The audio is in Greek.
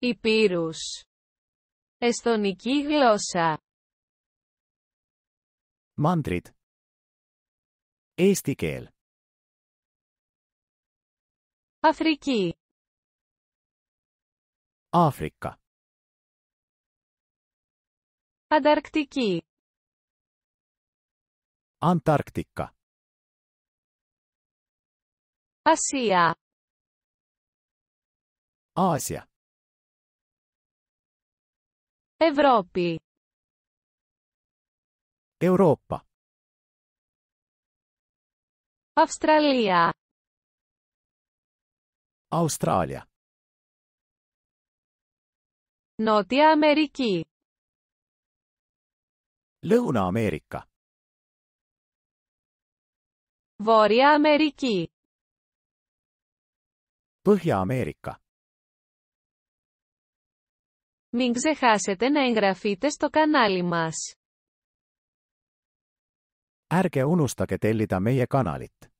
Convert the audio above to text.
Υπήρους. Εσθονική γλώσσα. Μάντριτ. Εστικέλ. Αφρική. Αφρικα. Ανταρκτική. Αντάρκτικα. Ασία. Άσια. Ευρώπη. Europa. Αυστραλία. Australia. Νότια Αμερική. Lõuna-Ameerika. Βόρεια Αμερική. Põhja-Ameerika. Μην ξεχάσετε να εγγραφείτε στο κανάλι μας. Ärge unustage tellida meie kanalit.